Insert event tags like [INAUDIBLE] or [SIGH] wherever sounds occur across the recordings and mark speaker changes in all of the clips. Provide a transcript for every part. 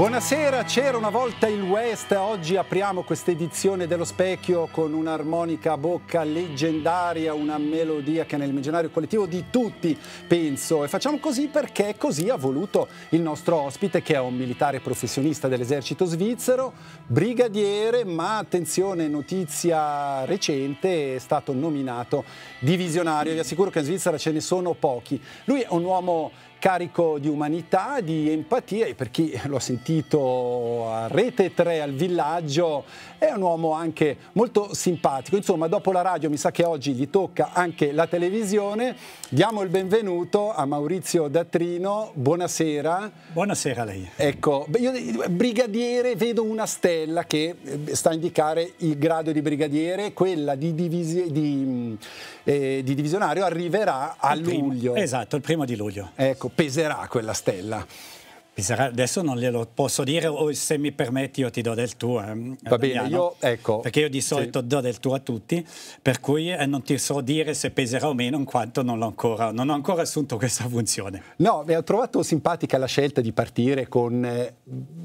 Speaker 1: Buonasera, c'era una volta il West, oggi apriamo questa edizione dello specchio con un'armonica a bocca leggendaria, una melodia che è nel nell'immaginario collettivo di tutti, penso, e facciamo così perché così ha voluto il nostro ospite che è un militare professionista dell'esercito svizzero, brigadiere, ma attenzione, notizia recente, è stato nominato divisionario, vi assicuro che in Svizzera ce ne sono pochi. Lui è un uomo carico di umanità, di empatia e per chi l'ho sentito a Rete 3 al villaggio è un uomo anche molto simpatico. Insomma, dopo la radio mi sa che oggi gli tocca anche la televisione. Diamo il benvenuto a Maurizio Dattrino. Buonasera. Buonasera a lei. Ecco, io brigadiere vedo una stella che eh, sta a indicare il grado di brigadiere, quella di, divisi, di, mm, eh, di divisionario arriverà a il luglio. esatto, il primo di luglio. Ecco, peserà quella stella? Adesso non glielo posso dire, o se mi
Speaker 2: permetti io ti do del tuo. Eh, Va bene, io ecco. Perché io di solito sì. do del tuo a tutti, per cui eh, non ti so dire se peserà o meno, in quanto non, ancora, non ho ancora assunto questa
Speaker 1: funzione. No, mi ho trovato simpatica la scelta di partire con. Eh,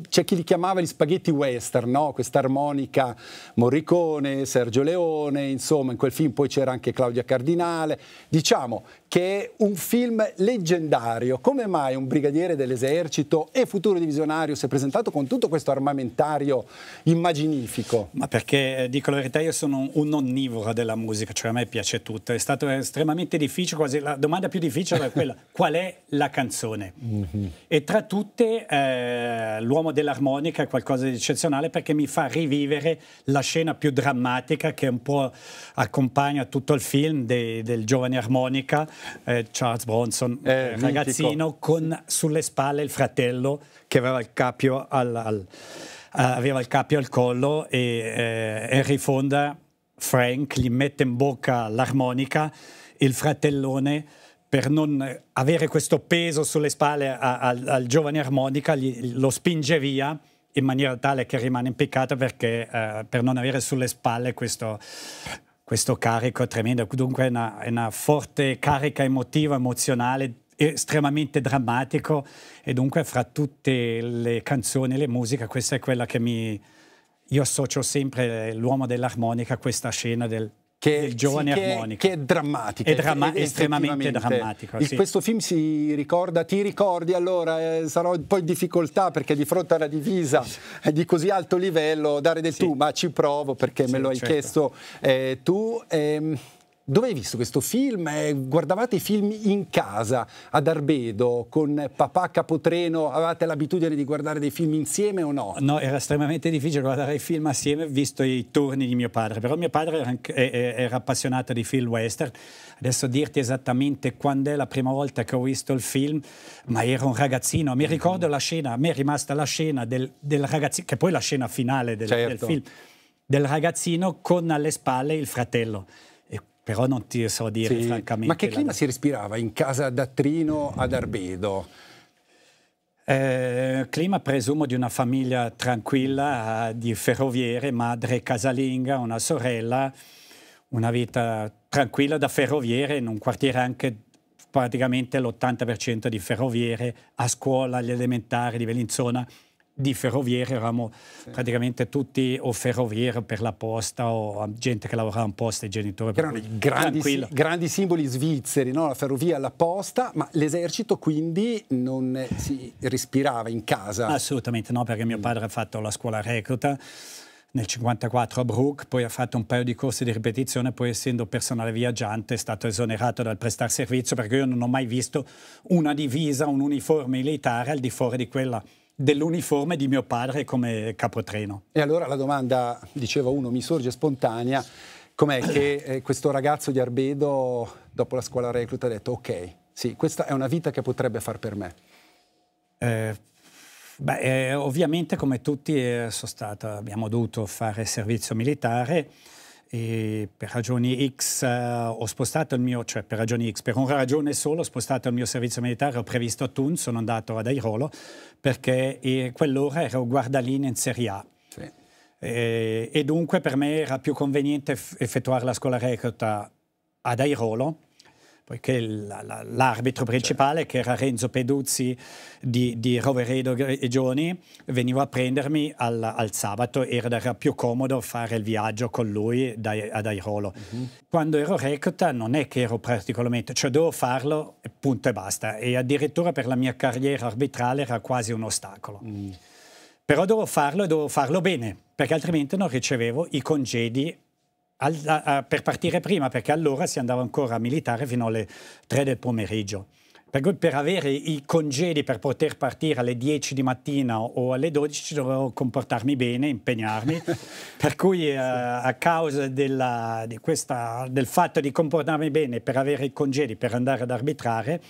Speaker 1: c'è chi li chiamava gli spaghetti western, no? Questa armonica Morricone, Sergio Leone, insomma, in quel film poi c'era anche Claudia Cardinale. Diciamo che è un film leggendario. Come mai un brigadiere dell'esercito e futuro divisionario si è presentato con tutto questo armamentario immaginifico? Ma
Speaker 2: perché, eh, dico la verità, io sono un onnivoro della musica, cioè a me piace tutto. È stato estremamente difficile, quasi la domanda più difficile è quella, [LAUGHS] qual è la canzone? Mm-hmm. E tra tutte, eh, l'uomo dell'armonica è qualcosa di eccezionale perché mi fa rivivere la scena più drammatica che un po' accompagna tutto il film de, del giovane armonica eh, Charles Bronson, eh, eh ragazzino, Vintico. con sulle spalle il fratello che aveva il capio al, al, eh, aveva il cappio al collo e Henry eh, Fonda, Frank, gli mette in bocca l'armonica, il fratellone per non avere questo peso sulle spalle a, a, al giovane armonica, gli, lo spinge via in maniera tale che rimane impiccato perché, eh, per non avere sulle spalle questo, questo carico tremendo, dunque è una, è una forte carica emotiva, emozionale estremamente drammatico e dunque fra tutte le canzoni, le musiche, questa è quella che mi... Io associo sempre l'uomo dell'armonica a questa scena del
Speaker 1: che, del giovane sì, che, che, è drammatica. È, dramma è estremamente drammatico. Sì. Questo film si ricorda, ti ricordi allora, eh, sarò poi in difficoltà perché di fronte alla divisa eh, di così alto livello dare del sì. tu, ma ci provo perché me lo hai certo. chiesto eh, tu. Ehm, dove hai visto questo film? Eh, guardavate i film in casa, ad Arbedo, con papà Capotreno, avevate l'abitudine di guardare dei film insieme o no?
Speaker 2: No, era estremamente difficile guardare i film assieme visto i turni di mio padre, però mio padre era, era appassionato di film western, adesso dirti esattamente quando è la prima volta che ho visto il film, ma ero un ragazzino, mi ricordo la scena, a me è rimasta la scena del, del ragazzino, che poi è la scena finale del, certo. del film, del ragazzino con alle spalle il fratello però non ti so dire sì. francamente. Ma che clima la... si respirava in casa da Trino ad Arbedo? Eh, clima presumo di una famiglia tranquilla di ferroviere, madre casalinga, una sorella, una vita tranquilla da ferroviere in un quartiere anche praticamente l'80% di ferroviere, a scuola, agli elementari di Bellinzona, di ferroviere, eravamo sì. praticamente tutti o ferroviere per la posta o gente che lavorava in posta, i genitori. Che erano i grandi, si,
Speaker 1: grandi, simboli svizzeri, no? la ferrovia, la posta, ma l'esercito quindi non si respirava in casa? Assolutamente no, perché mio mm. padre ha fatto
Speaker 2: la scuola recluta nel 54 a Brook, poi ha fatto un paio di corsi di ripetizione, poi essendo personale viaggiante è stato esonerato dal prestare servizio perché io non ho mai visto una divisa, un uniforme militare al di fuori di quella dell'uniforme di mio padre come capotreno.
Speaker 1: E allora la domanda, diceva uno, mi sorge spontanea, com'è che eh, questo ragazzo di Arbedo dopo la scuola recluta ha detto ok, sì, questa è una vita che potrebbe far per me? Eh, beh, eh, ovviamente come tutti
Speaker 2: eh, sono stata, abbiamo dovuto fare servizio militare e per ragioni X uh, ho spostato il mio, cioè per ragioni X, per una ragione sola ho spostato il mio servizio militare, ho previsto a Tun, sono andato ad Airolo perché eh, quell'ora ero guardaline in Serie A. Sì. E, e, dunque per me era più conveniente effettuare la scuola recluta ad Airolo poiché l'arbitro certo. principale, che era Renzo Peduzzi di, di Roveredo Regioni, veniva a prendermi al, al sabato, era, più comodo fare il viaggio con lui dai, ad Airolo. Uh-huh. Quando ero recluta non è che ero particolarmente, cioè dovevo farlo, punto e basta, e addirittura per la mia carriera arbitrale era quasi un ostacolo. Mm. Però dovevo farlo e dovevo farlo bene, perché altrimenti non ricevevo i congedi al, a, per partire prima, perché allora si andava ancora a militare fino alle 3 del pomeriggio. Per cui per avere i congedi per poter partire alle 10 di mattina o alle 12 dovevo comportarmi bene, impegnarmi. [LAUGHS] per cui sì. eh, a causa della, di questa, del fatto di comportarmi bene per avere i congedi per andare ad arbitrare,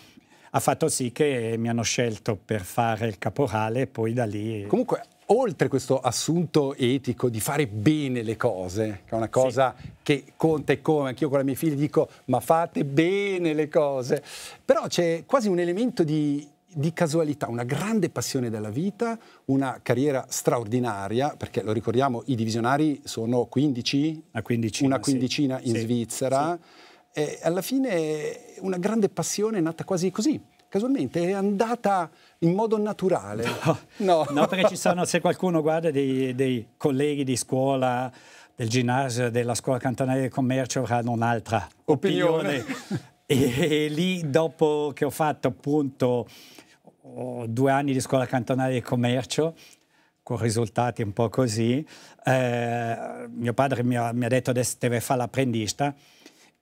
Speaker 2: ha fatto sì che mi hanno scelto per fare il caporale e poi da lì...
Speaker 1: Comunque oltre questo assunto etico di fare bene le cose, che è una cosa sì. che conta e come, anch'io con i miei figli dico ma fate bene le cose, però c'è quasi un elemento di, di casualità, una grande passione della vita, una carriera straordinaria, perché lo ricordiamo, i divisionari sono 15, una quindicina, una quindicina sì. in sì. Svizzera, e alla fine una grande passione è nata quasi così, casualmente, è andata in modo naturale.
Speaker 2: No, no. no perché ci sono, se qualcuno guarda dei, dei colleghi di scuola del ginnasio della scuola cantonale del commercio avranno un'altra opinione. opinione. e, e, lì dopo che ho fatto appunto due anni di scuola cantonale del commercio, con risultati un po' così, eh, mio padre mi ha, mi ha detto adesso deve fare l'apprendista,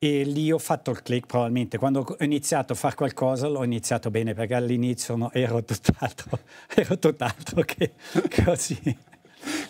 Speaker 2: e lì ho fatto il click probabilmente. Quando ho iniziato a fare qualcosa l'ho iniziato bene
Speaker 1: perché all'inizio no, ero [LAUGHS] tutt'altro, ero tutt'altro che [LAUGHS] così.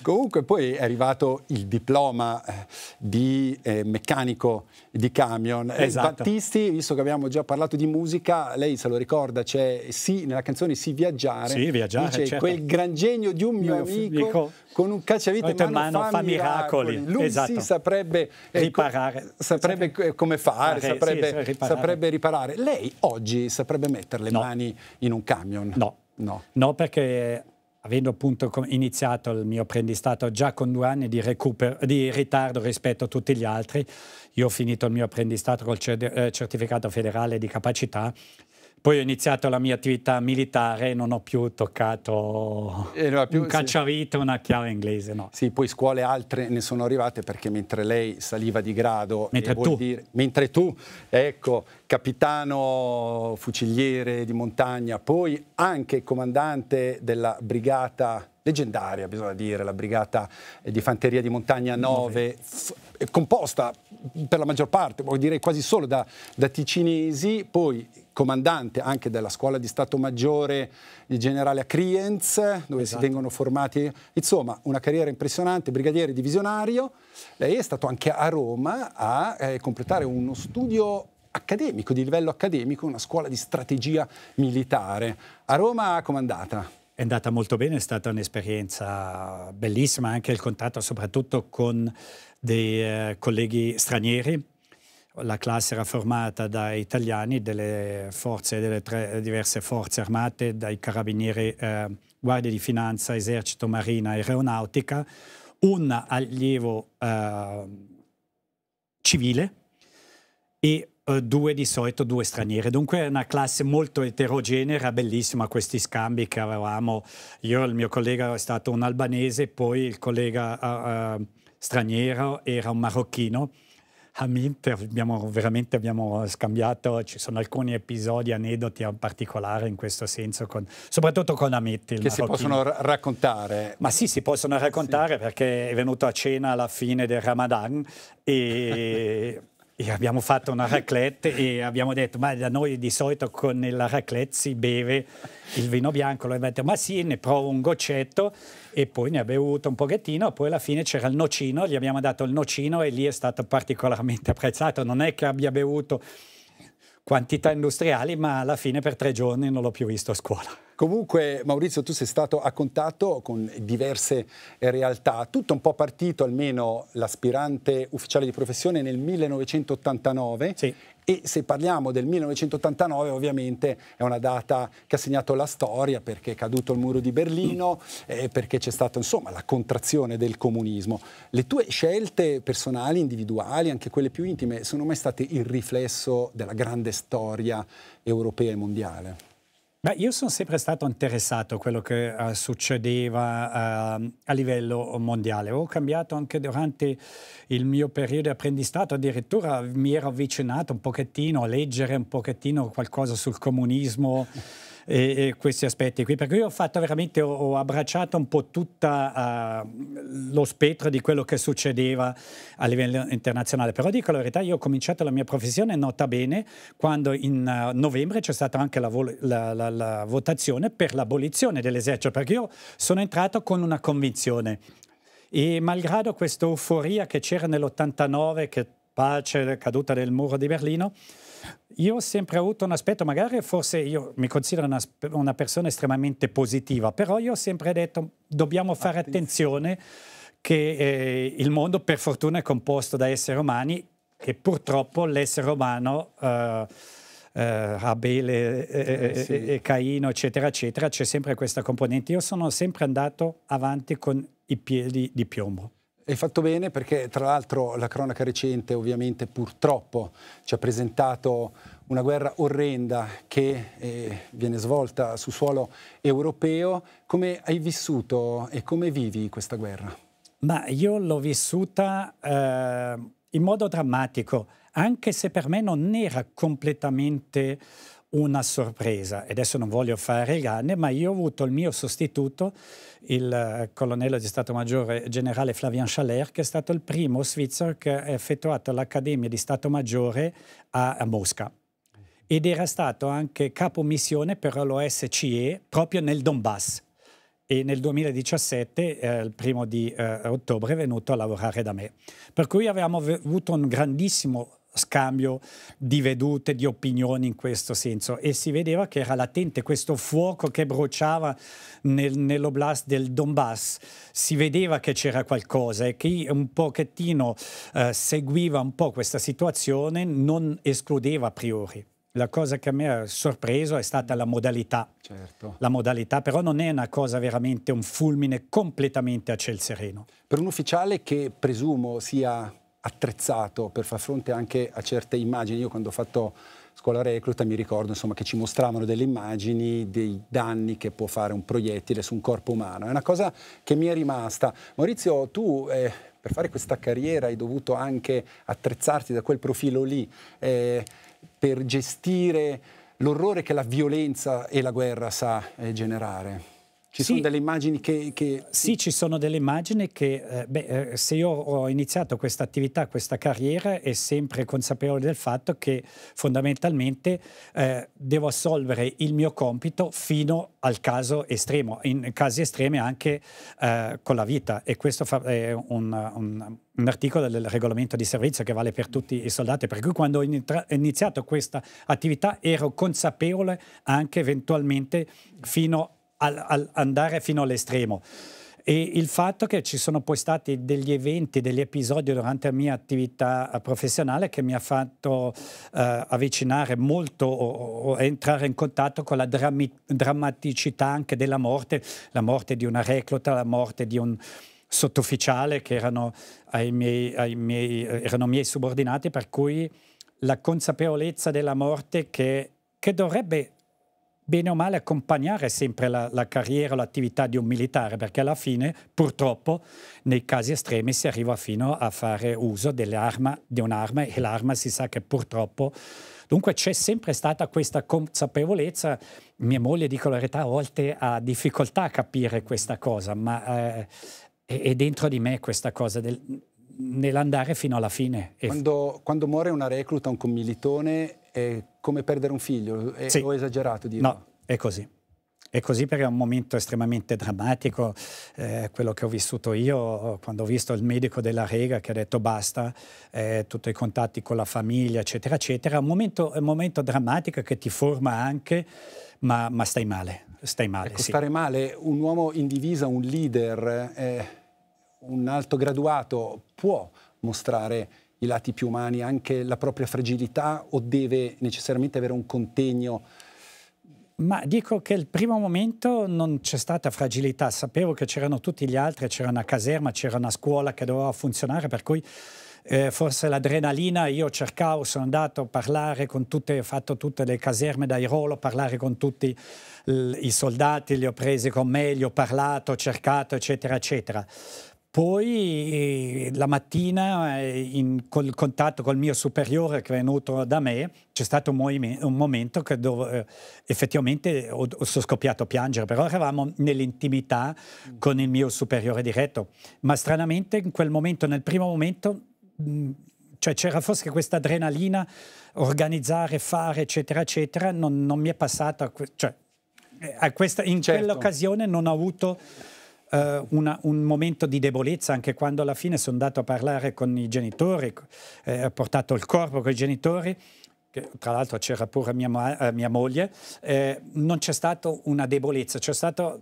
Speaker 1: Comunque poi è arrivato il diploma eh, di eh, meccanico di camion. Eh, esatto. Battisti, visto che abbiamo già parlato di musica, lei se lo ricorda, c'è sì, nella canzone Si sì, viaggiare. Sì, viaggiare, dice, certo. quel gran genio di un mio, mio amico figlico. con un cacciavite in mano, mano fa, miracoli. miracoli. Lui esatto. sì saprebbe eh, riparare. Saprebbe come fare, Fare, eh, saprebbe, sì, riparare. saprebbe, riparare. Lei oggi saprebbe mettere le no. mani in un camion? No. No. no perché avendo appunto iniziato il mio
Speaker 2: apprendistato già con due anni di, recupero, di ritardo rispetto a tutti gli altri, io ho finito il mio apprendistato col eh, certificato federale di capacità poi ho iniziato la mia attività militare e non ho più toccato eh, no, più, un cacciavite, sì. una chiave
Speaker 1: inglese. No. Sì, poi scuole altre ne sono arrivate perché mentre lei saliva di grado... Mentre tu. Dire, mentre tu, ecco, capitano fuciliere di montagna, poi anche comandante della brigata leggendaria, bisogna dire, la brigata di fanteria di montagna 9, composta per la maggior parte, direi quasi solo da, da ticinesi, poi comandante anche della scuola di Stato Maggiore, il generale a Crienz, dove esatto. si vengono formati, insomma una carriera impressionante, brigadiere divisionario. Lei è stato anche a Roma a eh, completare uno studio accademico, di livello accademico, una scuola di strategia militare. A Roma comandata. È andata molto bene, è stata un'esperienza
Speaker 2: bellissima, anche il contatto soprattutto con dei eh, colleghi stranieri la classe era formata da italiani, delle, forze, delle tre, diverse forze armate, dai carabinieri, eh, guardie di finanza, esercito, marina, aeronautica, un allievo eh, civile e eh, due di solito, due straniere. Dunque è una classe molto eterogenea, era bellissima questi scambi che avevamo. Io il mio collega è stato un albanese, poi il collega eh, eh, straniero era un marocchino Hamid, abbiamo, veramente abbiamo scambiato, ci sono alcuni episodi, aneddoti in particolare in questo senso, con, soprattutto con Hamid. Che si possono
Speaker 1: raccontare. Ma sì, si possono
Speaker 2: raccontare sì. perché è venuto a cena alla fine del Ramadan e [LAUGHS] E abbiamo fatto una raclette e abbiamo detto, ma da noi di solito con la raclette si beve il vino bianco, lo abbiamo detto, ma sì, ne provo un goccetto e poi ne ha bevuto un pochettino, poi alla fine c'era il nocino, gli abbiamo dato il nocino e lì è stato particolarmente [LAUGHS] apprezzato, non è che abbia bevuto quantità industriali, ma alla fine per tre giorni non
Speaker 1: l'ho più visto a scuola. Comunque Maurizio tu sei stato a contatto con diverse realtà, tutto un po' partito almeno l'aspirante ufficiale di professione nel 1989 sì. e se parliamo del 1989 ovviamente è una data che ha segnato la storia perché è caduto il muro di Berlino e eh, perché c'è stata insomma la contrazione del comunismo. Le tue scelte personali, individuali, anche quelle più intime, sono mai state il riflesso della grande storia europea e mondiale?
Speaker 2: Beh, io sono sempre stato interessato a quello che uh, succedeva uh, a livello mondiale. Ho cambiato anche durante il mio periodo di apprendistato, addirittura mi ero avvicinato un pochettino a leggere un pochettino qualcosa sul comunismo eh, questi aspetti qui, perché io ho fatto veramente, ho, ho abbracciato un po' tutto uh, ah, lo spettro di quello che succedeva a livello internazionale, però dico la verità, io ho cominciato la mia professione nota bene quando in uh, novembre c'è stata anche la, la, la, la votazione per l'abolizione dell'esercito, perché io sono entrato con una convinzione. E malgrado questa euforia che c'era nell'89, che pace, caduta del muro di Berlino, io ho sempre avuto un aspetto, magari forse io mi considero una, una persona estremamente positiva, però io ho sempre detto dobbiamo fare attenzione che eh, il mondo per fortuna è composto da esseri umani e purtroppo l'essere umano, eh, eh, Abele eh, eh, eh sì. e eh, Caino, eccetera, eccetera, c'è sempre questa componente. Io sono sempre andato avanti con i piedi di piombo.
Speaker 1: Hai fatto bene perché tra l'altro la cronaca recente ovviamente purtroppo ci ha presentato una guerra orrenda che eh, viene svolta su suolo europeo. Come hai vissuto e come vivi questa guerra?
Speaker 2: Ma io l'ho vissuta eh, in modo drammatico, anche se per me non era completamente una sorpresa. E adesso non voglio fare il grande, ma io ho avuto il mio sostituto, il eh, colonnello di Stato Maggiore generale Flavien Chaler, che è stato il primo svizzero che ha effettuato l'Accademia di Stato Maggiore a, a Mosca. Ed era stato anche capo missione per l'OSCE proprio nel Donbass. E nel 2017, eh, il primo di eh, ottobre, è venuto a lavorare da me. Per cui avevamo avuto un grandissimo scambio di vedute, di opinioni in questo senso e si vedeva che era latente questo fuoco che bruciava nel, nell'oblast del Donbass, si vedeva che c'era qualcosa e chi un pochettino eh, seguiva un po' questa situazione non escludeva a priori. La cosa che a me ha sorpreso è stata la modalità. Certo. La modalità però non è una cosa veramente un fulmine completamente a ciel
Speaker 1: sereno. Per un ufficiale che presumo sia attrezzato per far fronte anche a certe immagini. Io quando ho fatto scuola recluta mi ricordo insomma, che ci mostravano delle immagini dei danni che può fare un proiettile su un corpo umano. È una cosa che mi è rimasta. Maurizio, tu eh, per fare questa carriera hai dovuto anche attrezzarti da quel profilo lì eh, per gestire l'orrore che la violenza e la guerra sa eh, generare. Ci sì, sono delle immagini che, che, Sì, ci sono delle immagini che...
Speaker 2: Eh, beh, eh, se io ho iniziato questa attività, questa carriera, è sempre consapevole del fatto che fondamentalmente eh, devo assolvere il mio compito fino al caso estremo, in casi estremi anche eh, con la vita. E questo fa, è un, un un articolo del regolamento di servizio che vale per tutti i soldati, per cui quando ho iniziato questa attività ero consapevole anche eventualmente fino a al, al andare fino all'estremo. E il fatto che ci sono poi stati degli eventi, degli episodi durante la mia attività professionale che mi ha fatto eh, avvicinare molto o, o, entrare in contatto con la drammaticità anche della morte, la morte di una recluta, la morte di un sottufficiale che erano, ai miei, ai miei, eh, erano miei subordinati, per cui la consapevolezza della morte che, che dovrebbe bene o male accompagnare sempre la, la carriera o l'attività di un militare, perché alla fine purtroppo nei casi estremi si arriva fino a fare uso dell'arma, di un'arma e l'arma si sa che purtroppo... Dunque c'è sempre stata questa consapevolezza, mia moglie dico la verità a volte ha difficoltà a capire questa cosa, ma eh, è dentro di me questa cosa del, nell'andare fino alla fine.
Speaker 1: Quando, quando muore una recluta, un commilitone, è come perdere un figlio, è, sì. ho esagerato dirlo. No,
Speaker 2: è così. È così perché è un momento estremamente drammatico, eh, quello che ho vissuto io quando ho visto il medico della Rega che ha detto basta, eh, tutti i contatti con la famiglia, eccetera, eccetera. È un momento, un momento drammatico che ti forma anche, ma, ma stai male, stai male. Ecco, sì. Stare
Speaker 1: male, un uomo in divisa, un leader, eh, un alto graduato può mostrare i lati più umani, anche la propria fragilità o deve necessariamente avere un contegno? Ma
Speaker 2: dico che il primo momento non c'è stata fragilità, sapevo che c'erano tutti gli altri, c'era una caserma, c'era una scuola che doveva funzionare, per cui eh, forse l'adrenalina, io cercavo, sono andato a parlare con tutte, ho fatto tutte le caserme dai rolo, parlare con tutti i soldati, li ho presi con me, gli ho parlato, cercato, eccetera, eccetera. Poi eh, la mattina, eh, in, col contatto col mio superiore che è venuto da me, c'è stato un, un momento che dove, eh, effettivamente ho, ho, sono scoppiato a piangere, però eravamo nell'intimità mm. con il mio superiore diretto. Ma stranamente in quel momento, nel primo momento, mh, mm, cioè c'era forse questa adrenalina, organizzare, fare, eccetera, eccetera, non, non mi è passata, cioè, questa, in certo. quell'occasione non ho avuto eh, una, un momento di debolezza anche quando alla fine sono andato a parlare con i genitori, eh, ho portato il corpo con i genitori. Che, tra l'altro c'era pure mia, ma- eh, mia moglie, eh, non c'è stata una debolezza, c'è stata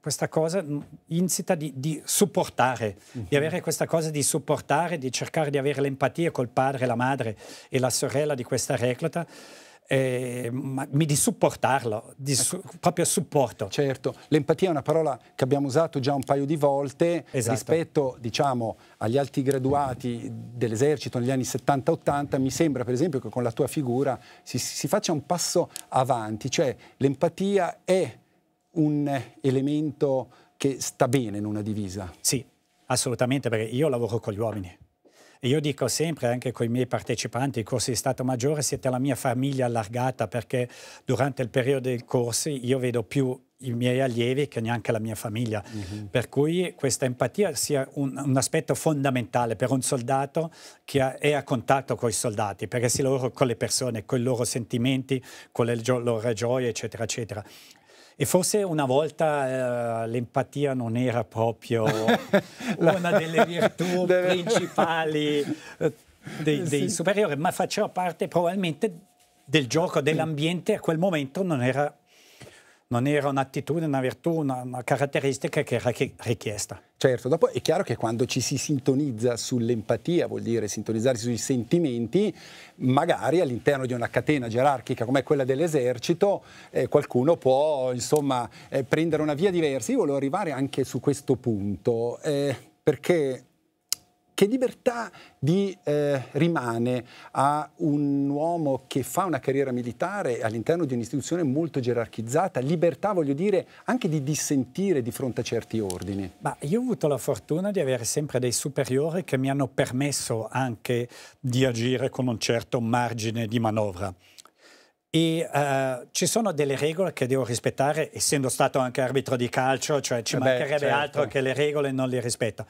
Speaker 2: questa cosa mm, insita di, di supportare, uh-huh. di mhm. avere questa cosa di supportare, di cercare di avere l'empatia col padre, la madre
Speaker 1: e la sorella di questa recluta eh, ma, di supportarlo, di su, ecco. proprio supporto. Certo, l'empatia è una parola che abbiamo usato già un paio di volte esatto. rispetto diciamo, agli alti graduati dell'esercito negli anni 70-80, mi sembra per esempio che con la tua figura si, si faccia un passo avanti, cioè l'empatia è un elemento che sta bene in una divisa. Sì,
Speaker 2: assolutamente, perché io lavoro con gli uomini e io dico sempre, anche con i miei partecipanti ai corsi di Stato Maggiore, siete la mia famiglia allargata perché durante il periodo dei corsi io vedo più i miei allievi che neanche la mia famiglia. Mm -hmm. Per cui questa empatia sia un, un, aspetto fondamentale per un soldato che è a contatto con i soldati, perché si loro con le persone, con i loro sentimenti, con le loro gioie, eccetera, eccetera. E forse una volta eh, l'empatia non era proprio [LAUGHS] una delle virtù [LAUGHS] principali eh, dei, eh, dei sì. superiori, ma faceva parte probabilmente del gioco dell'ambiente a quel momento non era non era un'attitudine, una virtù, una, una, caratteristica che era richiesta.
Speaker 1: Certo, dopo è chiaro che quando ci si sintonizza sull'empatia, vuol dire sintonizzarsi sui sentimenti, magari all'interno di una catena gerarchica come quella dell'esercito, eh, qualcuno può insomma eh, prendere una via diversa. Io volevo arrivare anche su questo punto, eh, perché che libertà di, eh, rimane a un uomo che fa una carriera militare all'interno di un'istituzione molto gerarchizzata? Libertà, voglio dire, anche di dissentire di fronte a certi ordini? Ma io ho avuto la
Speaker 2: fortuna di avere sempre dei superiori che mi hanno permesso anche di agire con un certo margine di manovra. E, uh, ci sono delle regole che devo rispettare, essendo stato anche arbitro di calcio, cioè ci eh Beh, mancherebbe certo. altro che le regole non le rispetto.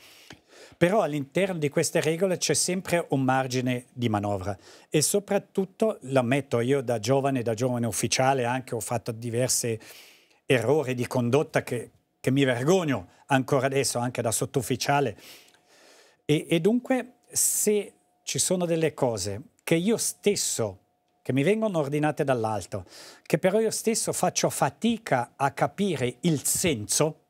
Speaker 2: Però all'interno di queste regole c'è sempre un margine di manovra e soprattutto, l'ammetto, io da giovane, da giovane ufficiale anche ho fatto diversi errori di condotta che, che mi vergogno ancora adesso, anche da sottufficiale. E, e dunque se ci sono delle cose che io stesso che mi vengono ordinate dall'alto, che però io stesso faccio fatica a capire il senso,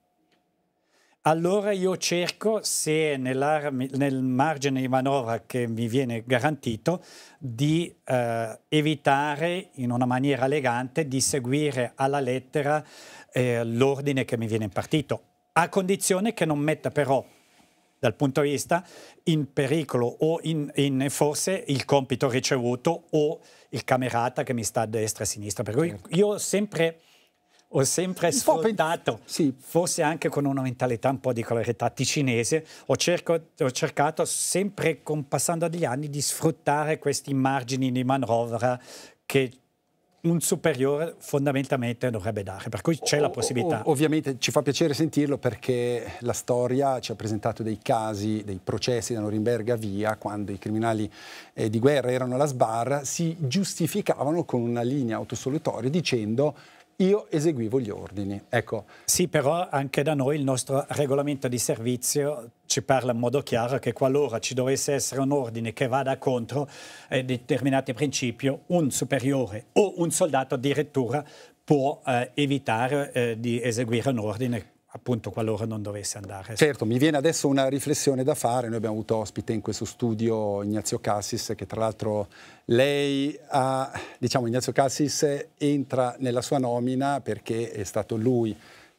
Speaker 2: allora io cerco, se nel margine di manovra che mi viene garantito, di eh, evitare in una maniera elegante di seguire alla lettera eh, l'ordine che mi viene impartito, a condizione che non metta però dal punto di vista in pericolo o in, in forse il compito ricevuto o il camerata che mi sta a destra e a sinistra. Per cui io sempre ho sempre sfruttato, sì. forse anche con una mentalità un po' di colorità ticinese, ho, cerco, ho cercato sempre con passando degli anni di sfruttare questi margini di manovra che un superiore fondamentalmente dovrebbe
Speaker 1: dare, per cui c'è la possibilità. ovviamente ci fa piacere sentirlo perché la storia ci ha presentato dei casi, dei processi da Norimberga via, quando i criminali eh, di guerra erano alla sbarra, si giustificavano con una linea autosolutoria dicendo io eseguivo gli ordini. Ecco. Sì, però anche da noi il nostro regolamento di servizio
Speaker 2: ci parla in modo chiaro che qualora ci dovesse essere un ordine che vada contro eh, determinati principi, un superiore o un soldato addirittura può eh, evitare eh, di eseguire un ordine appunto qualora non dovesse andare.
Speaker 1: Certo, mi viene adesso una riflessione da fare, noi abbiamo avuto ospite in questo studio Ignazio Cassis che tra l'altro lei ha, diciamo Ignazio Cassis entra nella sua nomina perché è stato lui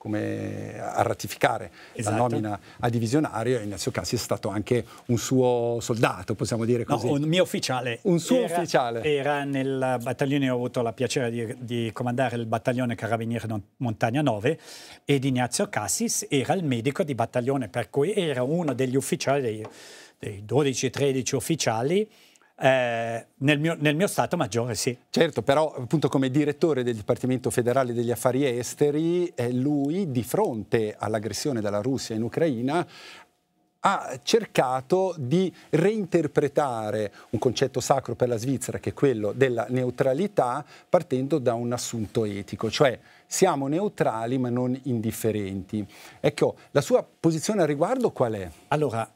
Speaker 1: come, a ratificare esatto. la nomina a divisionario, Ignazio Cassi è stato anche un suo soldato, possiamo dire così. No, un
Speaker 2: mio ufficiale. Un suo era, ufficiale. Era nel battaglione, ho avuto la piacere di, di comandare il battaglione Carabinieri Montagna 9 ed Ignazio Cassis era il medico di battaglione, per cui era uno degli ufficiali, dei, dei 12-13 ufficiali eh, nel,
Speaker 1: mio, nel, mio, Stato maggiore, sì. Certo, però appunto come direttore del Dipartimento federale degli affari esteri, eh, lui di fronte all'aggressione della Russia in Ucraina ha cercato di reinterpretare un concetto sacro per la Svizzera che è quello della neutralità partendo da un assunto etico, cioè siamo neutrali ma non indifferenti. Ecco, la sua posizione al riguardo qual è? Allora,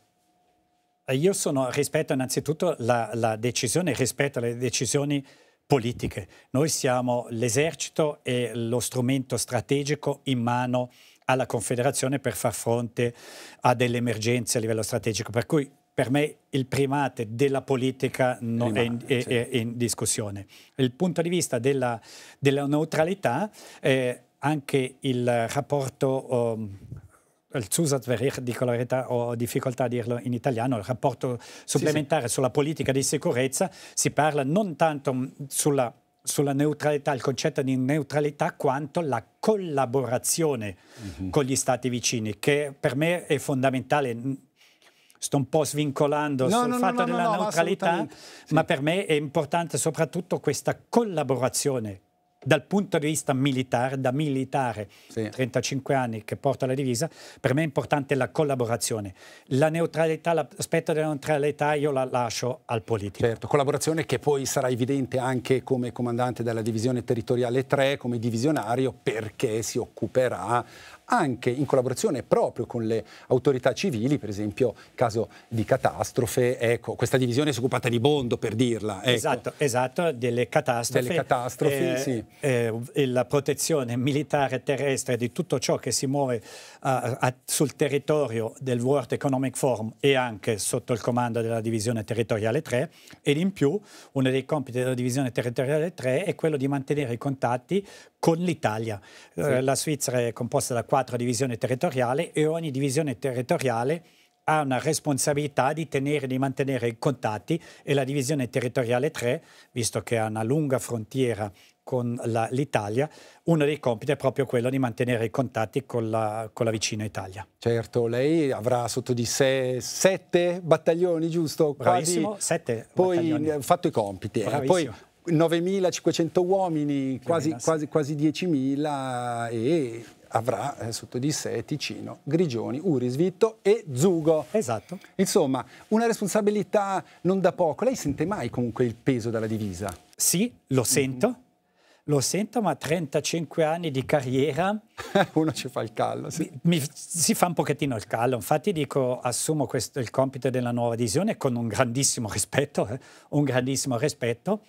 Speaker 1: eh, io sono rispetto innanzitutto la decisione, rispetto
Speaker 2: alle decisioni politiche. Noi siamo l'esercito e lo strumento strategico in mano alla Confederazione per far fronte a delle emergenze a livello strategico. Per cui per me il primate della politica non è, in, è, è in discussione. Il punto di vista della, della neutralità, eh, anche il rapporto um, il Susat verrà di colorità, ho difficoltà a dirlo in italiano, il rapporto supplementare sì, sì. sulla politica di sicurezza, si parla non tanto sulla, sulla neutralità, il concetto di neutralità, quanto la collaborazione mm -hmm. con gli stati vicini, che per me è fondamentale sto un po' svincolando no, sul no, fatto no, della neutralità, ma sì. per me è importante soprattutto questa collaborazione dal punto di vista militare, da militare, sì. 35 anni che porta la divisa, per me è importante la collaborazione.
Speaker 1: La neutralità, l'aspetto della neutralità io la lascio al politico. Certo, collaborazione che poi sarà evidente anche come comandante della divisione territoriale 3, come divisionario, perché si occuperà anche in collaborazione proprio con le autorità civili, per esempio caso di catastrofe, ecco, questa divisione si è occupata di Bondo per dirla. Ecco. Esatto, esatto, delle catastrofe.
Speaker 3: Delle catastrofe, eh, sì.
Speaker 2: Eh, la protezione militare terrestre di tutto ciò che si muove eh, a, sul territorio del World Economic Forum e anche sotto il comando della divisione territoriale 3 ed in più uno dei compiti della divisione territoriale 3 è quello di mantenere i contatti con l'Italia. Sì. Eh, la Svizzera è composta da quattro divisioni territoriali e ogni divisione territoriale ha una responsabilità di tenere, e di mantenere i contatti e la divisione territoriale 3, visto che ha una lunga frontiera con la, l'Italia, uno dei compiti è proprio
Speaker 1: quello di mantenere i contatti con la, con la, vicina Italia. Certo, lei avrà sotto di sé sette battaglioni, giusto? Bravissimo, Quasi. sette Poi battaglioni. Eh, fatto i compiti. Eh. Poi 9.500 uomini, quasi, quasi, quasi 10.000 e avrà eh, sotto di sé Ticino, Grigioni, Urisvitto e Zugo. Esatto. Insomma, una responsabilità non da poco. Lei sente mai comunque il peso della divisa? Sì, lo mm-hmm. sento. Mm Lo sento, ma 35 anni di
Speaker 2: carriera... [LAUGHS] Uno ci fa il callo, sì. Mi, mi, si fa un pochettino il callo. Infatti dico, assumo questo, il compito della nuova visione con un grandissimo rispetto, eh, un grandissimo rispetto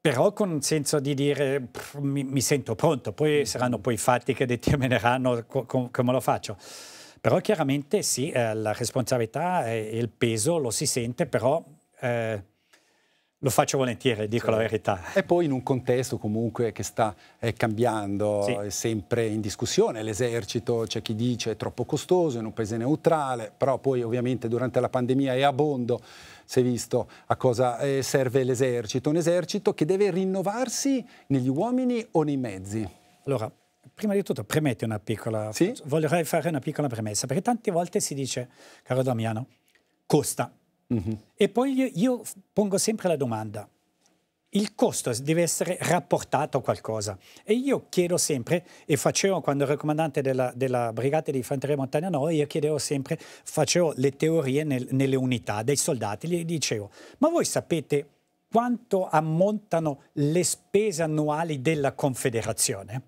Speaker 2: però con un senso di dire pff, mi, mi, sento pronto, poi mm. saranno poi i fatti che determineranno co com come lo faccio. Però chiaramente sì, eh, la responsabilità e il peso lo si sente, però eh, lo
Speaker 1: faccio volentieri, dico sì. la verità. E poi in un contesto comunque che sta eh, cambiando, sì. è eh, sempre in discussione, l'esercito c'è chi dice è troppo costoso in un paese neutrale, però poi ovviamente durante la pandemia è abbondo, si è visto a cosa eh, serve l'esercito, un esercito che deve rinnovarsi negli uomini o nei mezzi. Allora,
Speaker 2: prima di tutto premetti una piccola... Sì? Vorrei fare una piccola premessa, perché tante volte si dice, caro Damiano, costa, Mm-hmm. E poi io pongo sempre la domanda, il costo deve essere rapportato a qualcosa. E io chiedo sempre, e facevo quando ero comandante della, della brigata di infanteria montagna 9, io chiedevo sempre, facevo le teorie nel, nelle unità dei soldati, gli dicevo, ma voi sapete quanto ammontano le spese annuali della Confederazione?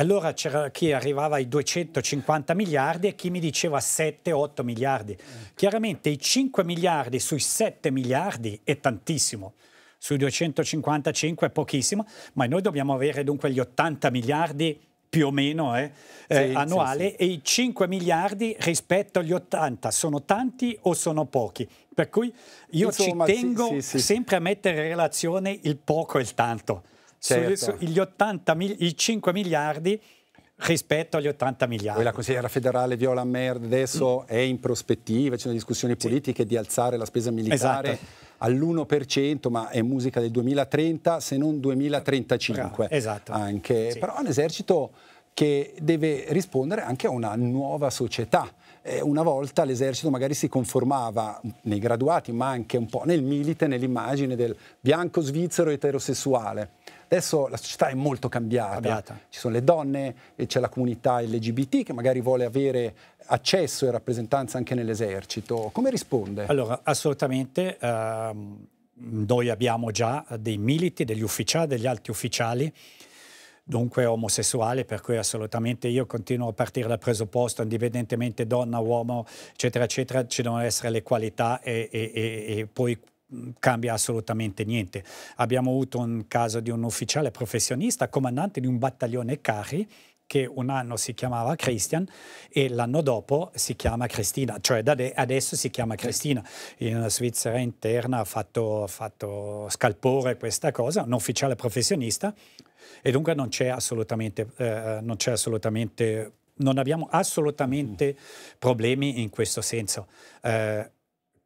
Speaker 2: allora c'era chi arrivava ai 250 miliardi e chi mi diceva 7-8 miliardi. Chiaramente i 5 miliardi sui 7 miliardi è tantissimo, sui 255 è pochissimo, ma noi dobbiamo avere dunque gli 80 miliardi più o meno eh, eh sì, eh, annuale sì, sì. e i 5 miliardi rispetto agli 80 sono tanti o sono pochi? Per cui io Insomma, ci tengo sempre a mettere in relazione il poco e il tanto certo. sugli, su, 80 mil, i 5
Speaker 1: miliardi rispetto agli 80 miliardi. Poi la consigliera federale Viola Mer adesso mm. è in prospettiva, c'è una discussione politica di alzare la spesa militare. Esatto all'1%, ma è musica del 2030 se non 2035. Bra, esatto. Anche. Sì. Però è un esercito che deve rispondere anche a una nuova società. Eh, una volta l'esercito magari si conformava nei graduati, ma anche un po' nel milite, nell'immagine del bianco svizzero eterosessuale. Adesso la società è molto cambiata, cambiata. ci sono le donne, eh, c'è la comunità LGBT che magari vuole avere accesso e rappresentanza anche nell'esercito. Come risponde? Allora,
Speaker 2: assolutamente. Ehm, noi abbiamo già dei militi, degli ufficiali, degli alti ufficiali dunque omosessuale, per cui assolutamente io continuo a partire dal presupposto, indipendentemente donna, uomo, eccetera, eccetera, ci devono essere le qualità e, e, e poi Mm, cambia assolutamente niente. Abbiamo avuto un caso di un ufficiale professionista, comandante di un battaglione carri, che un anno si chiamava Christian e l'anno dopo si chiama Cristina, cioè da adesso si chiama Cristina. In Svizzera interna ha fatto, fatto scalpore questa cosa, un ufficiale professionista e dunque non c'è assolutamente, eh, eh non assolutamente, non abbiamo assolutamente mm-hmm. problemi in questo senso. Eh,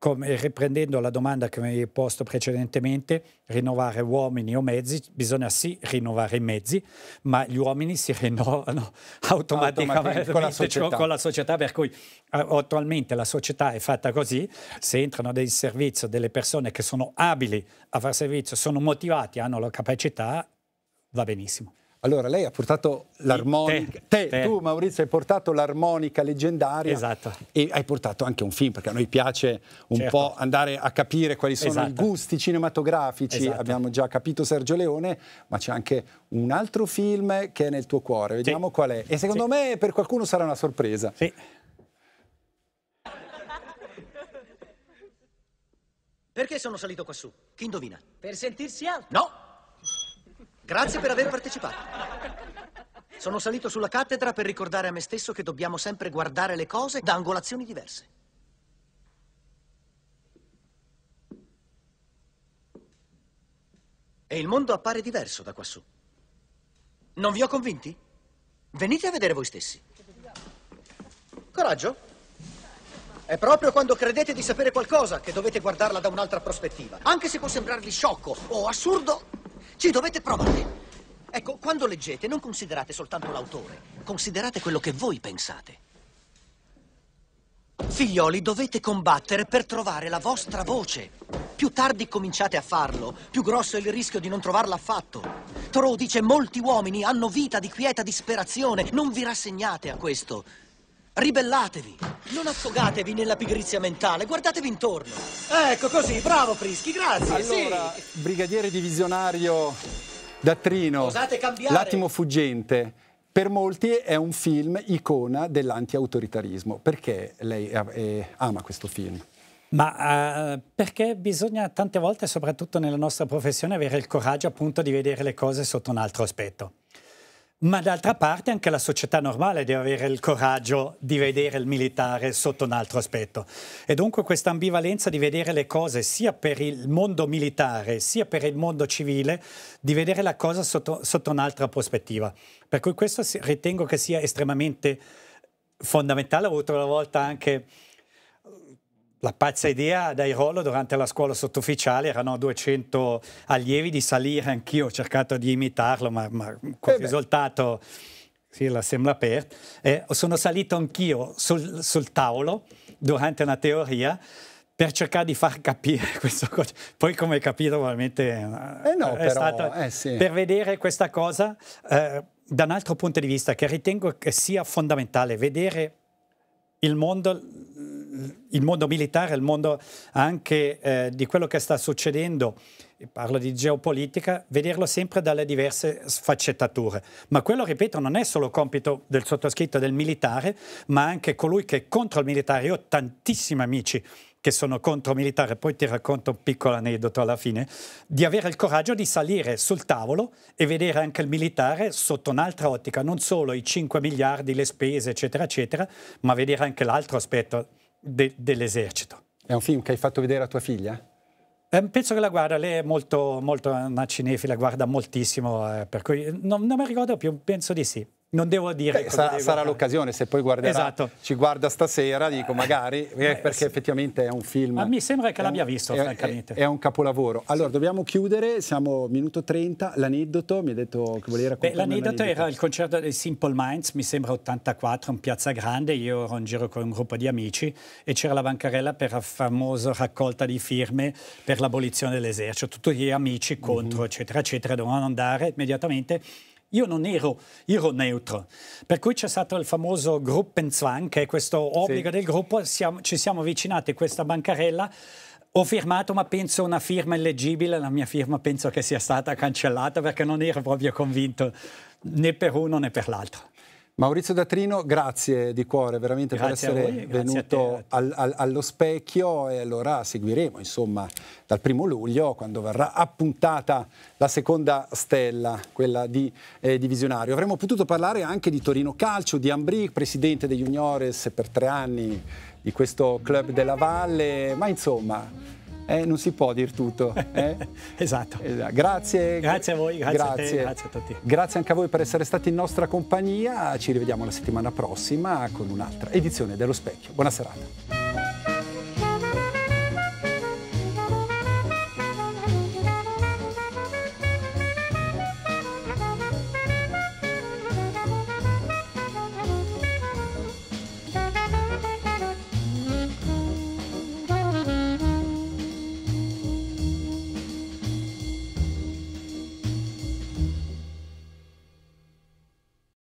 Speaker 2: come, riprendendo la domanda che mi hai posto precedentemente, rinnovare uomini o mezzi, bisogna sì rinnovare i mezzi, ma gli uomini si rinnovano [LAUGHS] automaticamente con la cioè, società, cioè con la società per cui eh, attualmente la società è fatta così, se entrano nel servizio delle persone che sono abili a far servizio, sono motivati, hanno la capacità, va benissimo. Allora, lei ha portato
Speaker 1: l'armonica. Te, te, tu, Maurizio, hai portato l'armonica leggendaria. Esatto. E hai portato anche un film, perché a noi piace un certo. po' andare a capire quali sono esatto. i gusti cinematografici. Esatto. Abbiamo già capito Sergio Leone, ma c'è anche un altro film che è nel tuo cuore. Vediamo sì. qual è. E secondo sì. me per qualcuno sarà una sorpresa. Sì.
Speaker 3: Perché sono salito quassù? Chi indovina? Per sentirsi alto. No! Grazie per aver partecipato. Sono salito sulla cattedra per ricordare a me stesso che dobbiamo sempre guardare le cose da angolazioni diverse. E il mondo appare diverso da quassù. Non vi ho convinti? Venite a vedere voi stessi. Coraggio. È proprio quando credete di sapere qualcosa che dovete guardarla da un'altra prospettiva. Anche se può sembrarvi sciocco o assurdo, ci dovete provare. Ecco, quando leggete non considerate soltanto l'autore, considerate quello che voi pensate. Figlioli, dovete combattere per trovare la vostra voce. Più tardi cominciate a farlo, più grosso è il rischio di non trovarla affatto. Thoreau dice molti uomini hanno vita di quieta disperazione, non vi rassegnate a questo. Ribellatevi! Non affogatevi nella pigrizia mentale, guardatevi intorno. Ecco così, bravo Frischi, grazie. Allora,
Speaker 1: sì. brigadiere divisionario Dattrino, L'attimo fuggente. Per molti è un film icona dell'anti-autoritarismo. Perché lei eh, ama questo film?
Speaker 2: Ma eh, perché bisogna tante volte, soprattutto nella nostra professione, avere il coraggio appunto di vedere le cose sotto un altro aspetto ma d'altra parte anche la società normale deve avere il coraggio di vedere il militare sotto un altro aspetto. E dunque questa ambivalenza di vedere le cose sia per il mondo militare sia per il mondo civile, di vedere la cosa sotto, sotto un'altra prospettiva. Per cui questo ritengo che sia estremamente fondamentale. Ho avuto una volta anche la pazza idea dai Rollo durante la scuola sottufficiale erano 200 allievi di salire, anch'io ho cercato di imitarlo, ma, ma col eh risultato sì, la sembra per. Eh, sono salito anch'io sul, sul tavolo durante una teoria per cercare di far capire [LAUGHS] questo Poi come hai capito probabilmente eh, eh no, è però, stato eh sì. per vedere questa cosa eh, da un altro punto di vista che ritengo che sia fondamentale, vedere il mondo, il mondo militare, il mondo anche eh, di quello che sta succedendo, parlo di geopolitica, vederlo sempre dalle diverse sfaccettature. Ma quello, ripeto, non è solo compito del sottoscritto del militare, ma anche colui che è contro il militare. Io ho tantissimi amici che sono contro il militare, poi ti racconto un piccolo aneddoto alla fine, di avere il coraggio di salire sul tavolo e vedere anche il militare sotto un'altra ottica, non solo i 5 miliardi, le spese, eccetera, eccetera, ma vedere anche l'altro aspetto de, dell'esercito.
Speaker 1: È un film che hai fatto vedere a tua figlia?
Speaker 2: Eh, penso che la guarda, lei è molto, molto una cinefila, guarda moltissimo, eh, per cui non, non mi ricordo più, penso di
Speaker 1: sì non devo dire. Beh, sarà, sarà l'occasione, se poi guarderà, esatto. ci guarda stasera, dico eh, magari, Beh, eh, perché sì. effettivamente è un film. Ma mi sembra che l'abbia visto, è, francamente. È, è, un capolavoro. Allora, sì. dobbiamo chiudere, siamo minuto 30, l'aneddoto, mi ha detto che volevi raccontare. L'aneddoto era il concerto
Speaker 2: dei Simple Minds, mi sembra 84, in Piazza Grande, io ero in giro con un gruppo di amici e c'era la bancarella per la famosa raccolta di firme per l'abolizione dell'esercito, tutti gli amici contro, mm -hmm. eccetera, eccetera, dovevano andare immediatamente io non ero, ero neutro. Per cui c'è stato il famoso Gruppenzwang, che è questo obbligo sì. del gruppo, siamo, ci siamo avvicinati a questa bancarella. Ho firmato, ma penso una firma illegibile. La mia firma penso che sia stata cancellata perché non ero proprio convinto né per uno né
Speaker 1: per l'altro. Maurizio Datrino, grazie di cuore veramente grazie per essere voi, venuto al, al, allo specchio e allora seguiremo insomma dal primo luglio quando verrà appuntata la seconda stella, quella di eh, Divisionario. Avremmo potuto parlare anche di Torino Calcio, di Ambric, presidente degli Juniores per tre anni di questo club della Valle, ma insomma eh, non si può dire tutto. [LAUGHS] Eh? esatto. esatto. Grazie. Grazie a voi, grazie, grazie. A te, grazie a tutti. Grazie anche a voi per essere stati in nostra compagnia. Ci rivediamo la settimana prossima con un'altra edizione dello Specchio. Buona serata.